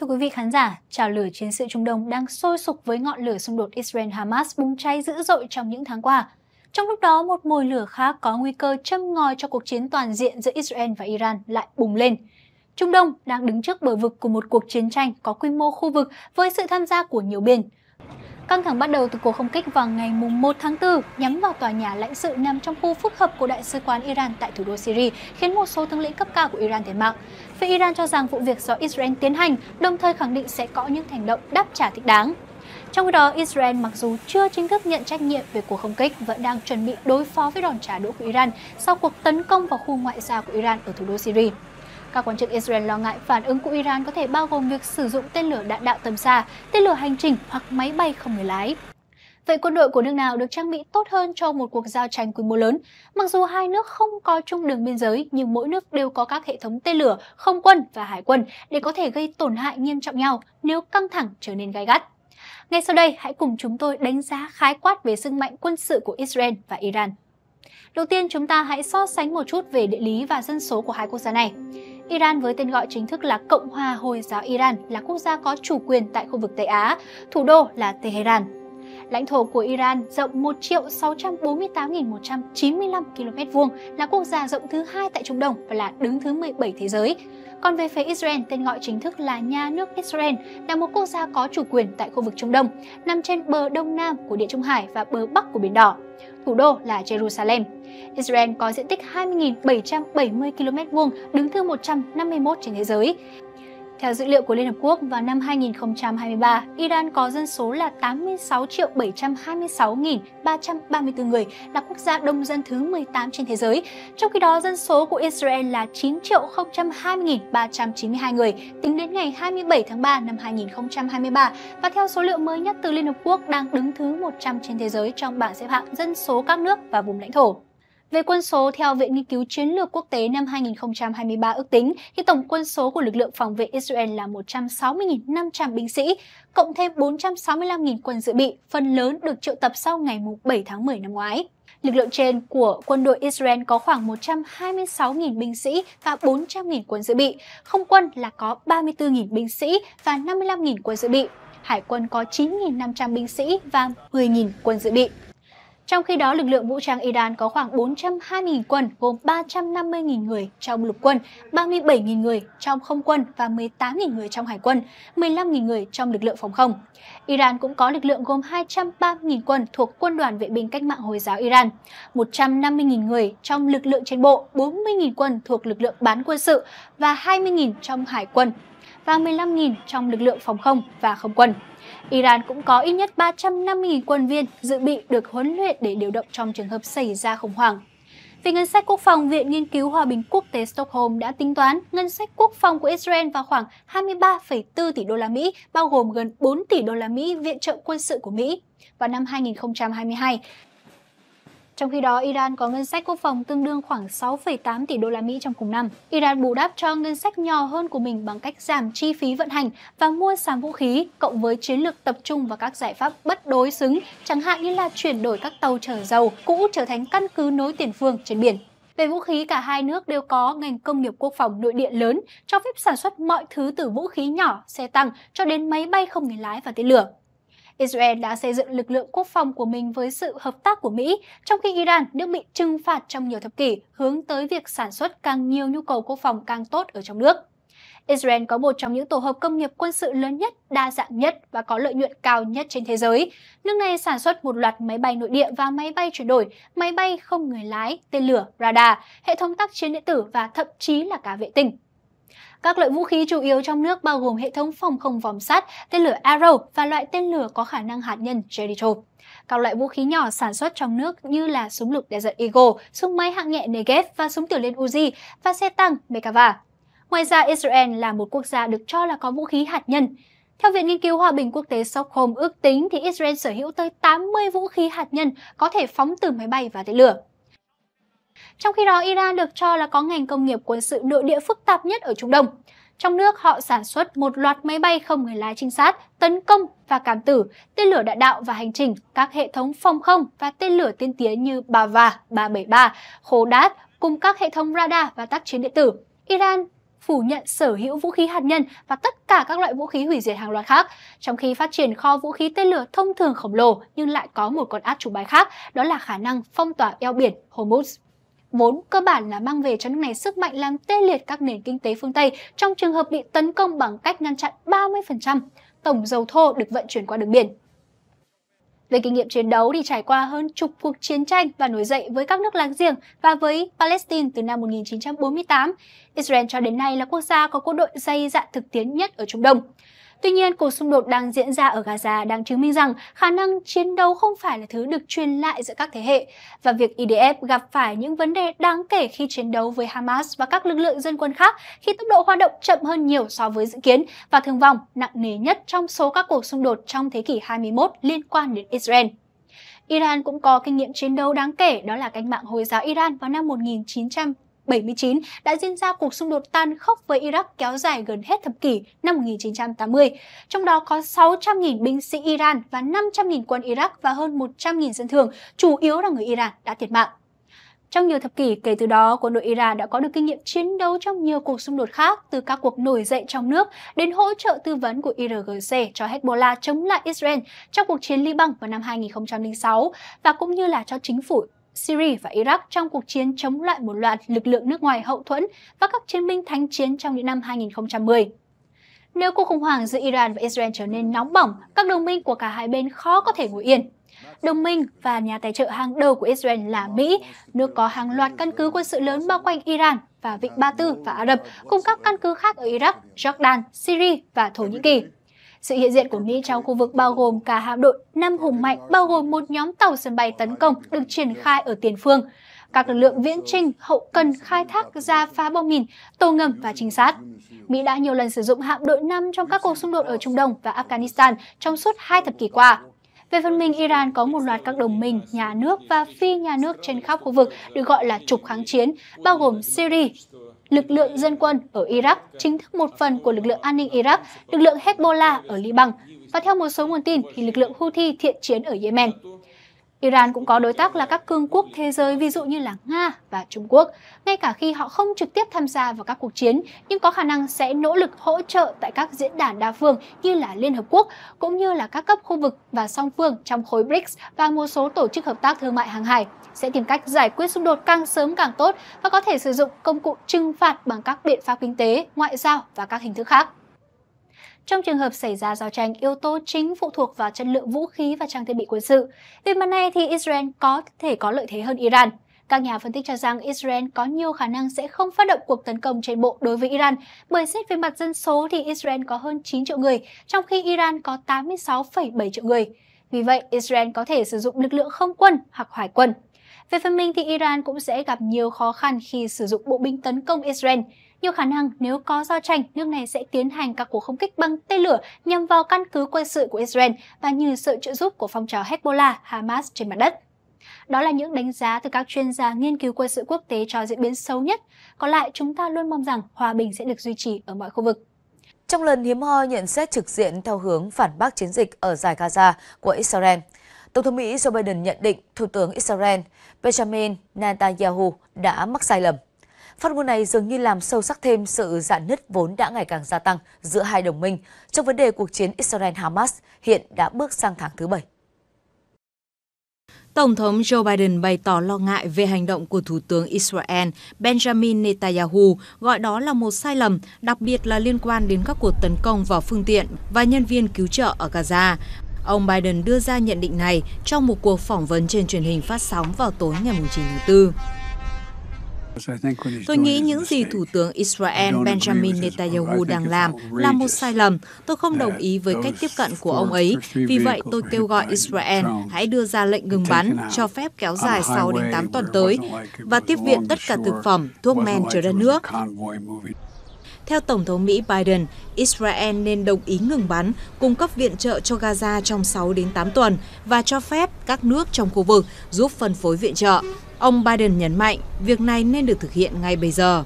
Thưa quý vị khán giả, trào lửa chiến sự Trung Đông đang sôi sục với ngọn lửa xung đột Israel-Hamas bùng cháy dữ dội trong những tháng qua. Trong lúc đó, một mùi lửa khác có nguy cơ châm ngòi cho cuộc chiến toàn diện giữa Israel và Iran lại bùng lên. Trung Đông đang đứng trước bờ vực của một cuộc chiến tranh có quy mô khu vực với sự tham gia của nhiều bên – Căng thẳng bắt đầu từ cuộc không kích vào ngày 1 tháng 4 nhắm vào tòa nhà lãnh sự nằm trong khu phức hợp của Đại sứ quán Iran tại thủ đô Syria, khiến một số tướng lĩnh cấp cao của Iran thiệt mạng. Phía Iran cho rằng vụ việc do Israel tiến hành, đồng thời khẳng định sẽ có những hành động đáp trả thích đáng. Trong khi đó, Israel mặc dù chưa chính thức nhận trách nhiệm về cuộc không kích vẫn đang chuẩn bị đối phó với đòn trả đũa của Iran sau cuộc tấn công vào khu ngoại giao của Iran ở thủ đô Syria. Các quan chức Israel lo ngại phản ứng của Iran có thể bao gồm việc sử dụng tên lửa đạn đạo tầm xa, tên lửa hành trình hoặc máy bay không người lái. Vậy quân đội của nước nào được trang bị tốt hơn cho một cuộc giao tranh quy mô lớn? Mặc dù hai nước không có chung đường biên giới, nhưng mỗi nước đều có các hệ thống tên lửa, không quân và hải quân để có thể gây tổn hại nghiêm trọng nhau nếu căng thẳng trở nên gai gắt. Ngay sau đây, hãy cùng chúng tôi đánh giá khái quát về sức mạnh quân sự của Israel và Iran. Đầu tiên, chúng ta hãy so sánh một chút về địa lý và dân số của hai quốc gia này. Iran với tên gọi chính thức là Cộng hòa Hồi giáo Iran là quốc gia có chủ quyền tại khu vực Tây Á, thủ đô là Tehran. Lãnh thổ của Iran rộng 1 648.195 km vuông là quốc gia rộng thứ hai tại Trung Đông và là đứng thứ 17 thế giới. Còn về phía Israel, tên gọi chính thức là Nhà nước Israel, là một quốc gia có chủ quyền tại khu vực Trung Đông, nằm trên bờ đông nam của Địa Trung Hải và bờ bắc của Biển Đỏ thủ đô là Jerusalem. Israel có diện tích 20.770 km vuông, đứng thứ 151 trên thế giới. Theo dữ liệu của Liên Hợp Quốc, vào năm 2023, Iran có dân số là 86 triệu 726.334 người, là quốc gia đông dân thứ 18 trên thế giới. Trong khi đó, dân số của Israel là 9 triệu 020.392 người, tính đến ngày 27 tháng 3 năm 2023. Và theo số liệu mới nhất từ Liên Hợp Quốc, đang đứng thứ 100 trên thế giới trong bảng xếp hạng dân số các nước và vùng lãnh thổ. Về quân số, theo Viện Nghiên cứu Chiến lược Quốc tế năm 2023 ước tính, thì tổng quân số của lực lượng phòng vệ Israel là 160.500 binh sĩ, cộng thêm 465.000 quân dự bị, phần lớn được triệu tập sau ngày 7 tháng 10 năm ngoái. Lực lượng trên của quân đội Israel có khoảng 126.000 binh sĩ và 400.000 quân dự bị, không quân là có 34.000 binh sĩ và 55.000 quân dự bị, hải quân có 9.500 binh sĩ và 10.000 quân dự bị. Trong khi đó, lực lượng vũ trang Iran có khoảng 420.000 quân, gồm 350.000 người trong lục quân, 37.000 người trong không quân và 18.000 người trong hải quân, 15.000 người trong lực lượng phòng không. Iran cũng có lực lượng gồm 230.000 quân thuộc Quân đoàn Vệ binh Cách mạng Hồi giáo Iran, 150.000 người trong lực lượng trên bộ, 40.000 quân thuộc lực lượng bán quân sự và 20.000 trong hải quân và 15.000 trong lực lượng phòng không và không quân. Iran cũng có ít nhất 350.000 quân viên dự bị được huấn luyện để điều động trong trường hợp xảy ra khủng hoảng. Về ngân sách quốc phòng, Viện Nghiên cứu Hòa bình Quốc tế Stockholm đã tính toán ngân sách quốc phòng của Israel vào khoảng 23,4 tỷ đô la Mỹ, bao gồm gần 4 tỷ đô la Mỹ viện trợ quân sự của Mỹ. Vào năm 2022, trong khi đó, Iran có ngân sách quốc phòng tương đương khoảng 6,8 tỷ đô la Mỹ trong cùng năm. Iran bù đắp cho ngân sách nhỏ hơn của mình bằng cách giảm chi phí vận hành và mua sắm vũ khí, cộng với chiến lược tập trung vào các giải pháp bất đối xứng, chẳng hạn như là chuyển đổi các tàu chở dầu cũ trở thành căn cứ nối tiền phương trên biển. Về vũ khí, cả hai nước đều có ngành công nghiệp quốc phòng nội địa lớn, cho phép sản xuất mọi thứ từ vũ khí nhỏ, xe tăng cho đến máy bay không người lái và tên lửa. Israel đã xây dựng lực lượng quốc phòng của mình với sự hợp tác của Mỹ, trong khi Iran, nước bị trừng phạt trong nhiều thập kỷ, hướng tới việc sản xuất càng nhiều nhu cầu quốc phòng càng tốt ở trong nước. Israel có một trong những tổ hợp công nghiệp quân sự lớn nhất, đa dạng nhất và có lợi nhuận cao nhất trên thế giới. Nước này sản xuất một loạt máy bay nội địa và máy bay chuyển đổi, máy bay không người lái, tên lửa, radar, hệ thống tác chiến điện tử và thậm chí là cả vệ tinh. Các loại vũ khí chủ yếu trong nước bao gồm hệ thống phòng không vòm sắt, tên lửa Arrow và loại tên lửa có khả năng hạt nhân Jericho. Các loại vũ khí nhỏ sản xuất trong nước như là súng lục Desert Eagle, súng máy hạng nhẹ Negev và súng tiểu liên Uzi và xe tăng Mekava. Ngoài ra, Israel là một quốc gia được cho là có vũ khí hạt nhân. Theo Viện Nghiên cứu Hòa bình Quốc tế Stockholm ước tính thì Israel sở hữu tới 80 vũ khí hạt nhân có thể phóng từ máy bay và tên lửa. Trong khi đó, Iran được cho là có ngành công nghiệp quân sự nội địa phức tạp nhất ở Trung Đông. Trong nước, họ sản xuất một loạt máy bay không người lái trinh sát, tấn công và cảm tử, tên lửa đạn đạo và hành trình, các hệ thống phòng không và tên lửa tiên tiến như Bava 373, Khố Đát, cùng các hệ thống radar và tác chiến điện tử. Iran phủ nhận sở hữu vũ khí hạt nhân và tất cả các loại vũ khí hủy diệt hàng loạt khác, trong khi phát triển kho vũ khí tên lửa thông thường khổng lồ nhưng lại có một con át chủ bài khác, đó là khả năng phong tỏa eo biển Hormuz vốn cơ bản là mang về cho nước này sức mạnh làm tê liệt các nền kinh tế phương Tây trong trường hợp bị tấn công bằng cách ngăn chặn 30% tổng dầu thô được vận chuyển qua đường biển. Về kinh nghiệm chiến đấu thì trải qua hơn chục cuộc chiến tranh và nổi dậy với các nước láng giềng và với Palestine từ năm 1948, Israel cho đến nay là quốc gia có quân đội dày dạn thực tiến nhất ở Trung Đông. Tuy nhiên, cuộc xung đột đang diễn ra ở Gaza đang chứng minh rằng khả năng chiến đấu không phải là thứ được truyền lại giữa các thế hệ và việc IDF gặp phải những vấn đề đáng kể khi chiến đấu với Hamas và các lực lượng dân quân khác khi tốc độ hoạt động chậm hơn nhiều so với dự kiến và thương vong nặng nề nhất trong số các cuộc xung đột trong thế kỷ 21 liên quan đến Israel. Iran cũng có kinh nghiệm chiến đấu đáng kể đó là cách mạng Hồi giáo Iran vào năm 1900 79 đã diễn ra cuộc xung đột tan khốc với Iraq kéo dài gần hết thập kỷ năm 1980, trong đó có 600.000 binh sĩ Iran và 500.000 quân Iraq và hơn 100.000 dân thường, chủ yếu là người Iran đã thiệt mạng. Trong nhiều thập kỷ kể từ đó, quân đội Iran đã có được kinh nghiệm chiến đấu trong nhiều cuộc xung đột khác, từ các cuộc nổi dậy trong nước đến hỗ trợ tư vấn của IRGC cho Hezbollah chống lại Israel trong cuộc chiến Liban vào năm 2006 và cũng như là cho chính phủ Syria và Iraq trong cuộc chiến chống lại một loạt lực lượng nước ngoài hậu thuẫn và các chiến binh thánh chiến trong những năm 2010. Nếu cuộc khủng hoảng giữa Iran và Israel trở nên nóng bỏng, các đồng minh của cả hai bên khó có thể ngồi yên. Đồng minh và nhà tài trợ hàng đầu của Israel là Mỹ, nước có hàng loạt căn cứ quân sự lớn bao quanh Iran và Vịnh Ba Tư và Ả Rập, cùng các căn cứ khác ở Iraq, Jordan, Syria và Thổ Nhĩ Kỳ. Sự hiện diện của Mỹ trong khu vực bao gồm cả hạm đội năm hùng mạnh, bao gồm một nhóm tàu sân bay tấn công được triển khai ở tiền phương. Các lực lượng viễn trinh, hậu cần khai thác ra phá bom mìn, tàu ngầm và trinh sát. Mỹ đã nhiều lần sử dụng hạm đội năm trong các cuộc xung đột ở Trung Đông và Afghanistan trong suốt hai thập kỷ qua. Về phần mình, Iran có một loạt các đồng minh, nhà nước và phi nhà nước trên khắp khu vực được gọi là trục kháng chiến, bao gồm Syria, lực lượng dân quân ở Iraq, chính thức một phần của lực lượng an ninh Iraq, lực lượng Hezbollah ở Liban và theo một số nguồn tin thì lực lượng Houthi thiện chiến ở Yemen. Iran cũng có đối tác là các cương quốc thế giới ví dụ như là Nga và Trung Quốc, ngay cả khi họ không trực tiếp tham gia vào các cuộc chiến nhưng có khả năng sẽ nỗ lực hỗ trợ tại các diễn đàn đa phương như là Liên Hợp Quốc cũng như là các cấp khu vực và song phương trong khối BRICS và một số tổ chức hợp tác thương mại hàng hải sẽ tìm cách giải quyết xung đột càng sớm càng tốt và có thể sử dụng công cụ trừng phạt bằng các biện pháp kinh tế, ngoại giao và các hình thức khác. Trong trường hợp xảy ra giao tranh, yếu tố chính phụ thuộc vào chất lượng vũ khí và trang thiết bị quân sự. Về mặt này thì Israel có thể có lợi thế hơn Iran. Các nhà phân tích cho rằng Israel có nhiều khả năng sẽ không phát động cuộc tấn công trên bộ đối với Iran, bởi xét về mặt dân số thì Israel có hơn 9 triệu người, trong khi Iran có 86,7 triệu người. Vì vậy, Israel có thể sử dụng lực lượng không quân hoặc hải quân. Về phần mình thì Iran cũng sẽ gặp nhiều khó khăn khi sử dụng bộ binh tấn công Israel. Nhiều khả năng nếu có giao tranh, nước này sẽ tiến hành các cuộc không kích bằng tên lửa nhằm vào căn cứ quân sự của Israel và như sự trợ giúp của phong trào Hezbollah, Hamas trên mặt đất. Đó là những đánh giá từ các chuyên gia nghiên cứu quân sự quốc tế cho diễn biến xấu nhất. Còn lại, chúng ta luôn mong rằng hòa bình sẽ được duy trì ở mọi khu vực. Trong lần hiếm hoi nhận xét trực diện theo hướng phản bác chiến dịch ở giải Gaza của Israel, Tổng thống Mỹ Joe Biden nhận định Thủ tướng Israel Benjamin Netanyahu đã mắc sai lầm. Phát ngôn này dường như làm sâu sắc thêm sự dạn nứt vốn đã ngày càng gia tăng giữa hai đồng minh trong vấn đề cuộc chiến Israel-Hamas hiện đã bước sang tháng thứ bảy. Tổng thống Joe Biden bày tỏ lo ngại về hành động của Thủ tướng Israel Benjamin Netanyahu, gọi đó là một sai lầm, đặc biệt là liên quan đến các cuộc tấn công vào phương tiện và nhân viên cứu trợ ở Gaza. Ông Biden đưa ra nhận định này trong một cuộc phỏng vấn trên truyền hình phát sóng vào tối ngày 9 tháng 4. Tôi nghĩ những gì Thủ tướng Israel Benjamin Netanyahu đang làm là một sai lầm. Tôi không đồng ý với cách tiếp cận của ông ấy. Vì vậy, tôi kêu gọi Israel hãy đưa ra lệnh ngừng bắn, cho phép kéo dài 6 đến 8 tuần tới và tiếp viện tất cả thực phẩm, thuốc men trở ra nước. Theo Tổng thống Mỹ Biden, Israel nên đồng ý ngừng bắn, cung cấp viện trợ cho Gaza trong 6 đến 8 tuần và cho phép các nước trong khu vực giúp phân phối viện trợ. Ông Biden nhấn mạnh việc này nên được thực hiện ngay bây giờ.